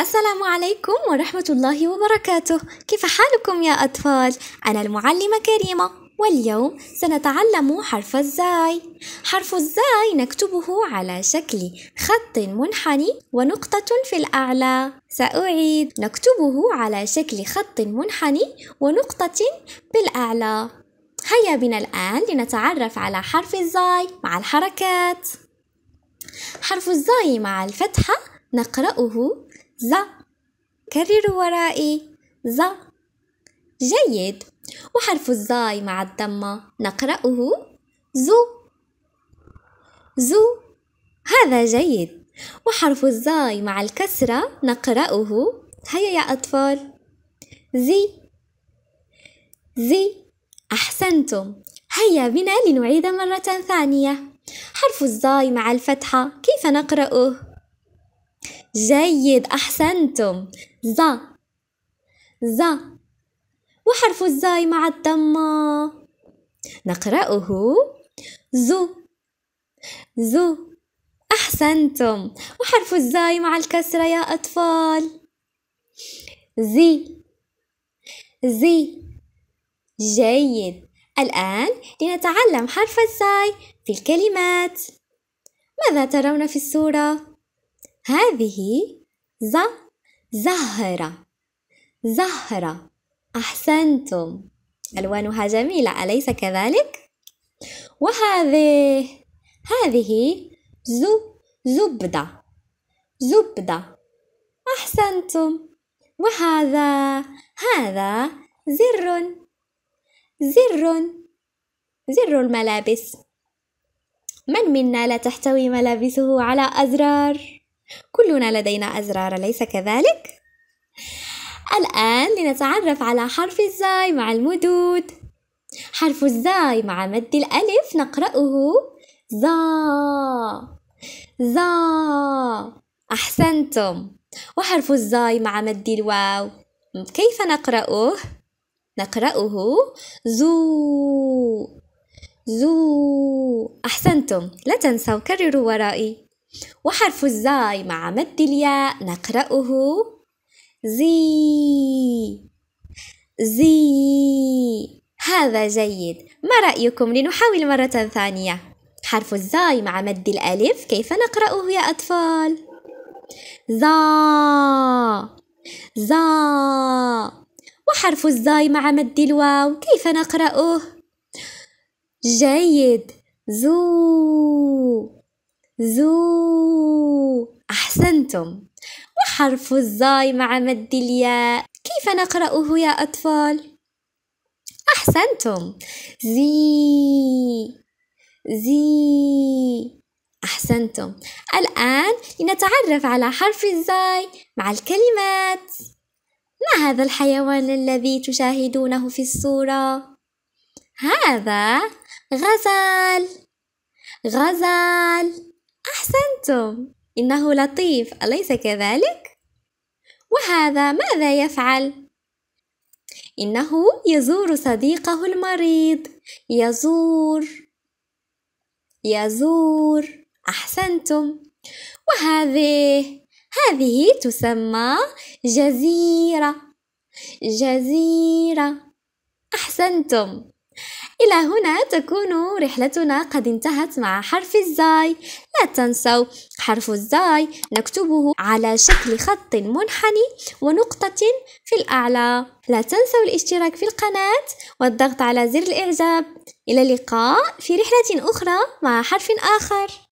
السلام عليكم ورحمة الله وبركاته كيف حالكم يا أطفال؟ أنا المعلمة كريمة واليوم سنتعلم حرف الزاي حرف الزاي نكتبه على شكل خط منحني ونقطة في الأعلى سأعيد نكتبه على شكل خط منحني ونقطة في الأعلى هيا بنا الآن لنتعرف على حرف الزاي مع الحركات حرف الزاي مع الفتحة نقرأه ز كرروا ورائي ز جيد وحرف الزاي مع الضمة نقرأه زو زو هذا جيد وحرف الزاي مع الكسرة نقرأه هيا يا أطفال زي زي أحسنتم هيا بنا لنعيد مرة ثانية حرف الزاي مع الفتحة كيف نقرأه؟ جيد أحسنتم ز ز وحرف الزاي مع الضمة نقرأه زو زو أحسنتم وحرف الزاي مع الكسرة يا أطفال زي زي جيد الآن لنتعلم حرف الزاي في الكلمات ماذا ترون في الصورة؟ هذه ز زهرة زهرة أحسنتم ألوانها جميلة أليس كذلك؟ وهذه هذه زو زبدة زبدة أحسنتم وهذا هذا زر زر زر الملابس من منا لا تحتوي ملابسه على أزرار؟ كلنا لدينا أزرار أليس كذلك؟ الآن لنتعرف على حرف الزاي مع المدود حرف الزاي مع مد الألف نقرأه زا زا أحسنتم وحرف الزاي مع مد الواو كيف نقرأه؟ نقرأه زو زو أحسنتم لا تنسوا كرروا ورائي وحرف الزاي مع مد الياء نقرأه زي زي هذا جيد ما رأيكم لنحاول مرة ثانية حرف الزاي مع مد الألف كيف نقرأه يا أطفال زا زا وحرف الزاي مع مد الواو كيف نقرأه جيد زو زو أحسنتم وحرف الزاي مع مد الياء كيف نقرأه يا أطفال؟ أحسنتم زي زي أحسنتم الآن لنتعرف على حرف الزاي مع الكلمات ما هذا الحيوان الذي تشاهدونه في الصورة؟ هذا غزال غزال أحسنتم إنه لطيف أليس كذلك؟ وهذا ماذا يفعل؟ إنه يزور صديقه المريض يزور يزور أحسنتم وهذه هذه تسمى جزيرة جزيرة أحسنتم إلى هنا تكون رحلتنا قد انتهت مع حرف الزاي لا تنسوا حرف الزاي نكتبه على شكل خط منحني ونقطة في الأعلى لا تنسوا الاشتراك في القناة والضغط على زر الإعجاب إلى اللقاء في رحلة أخرى مع حرف آخر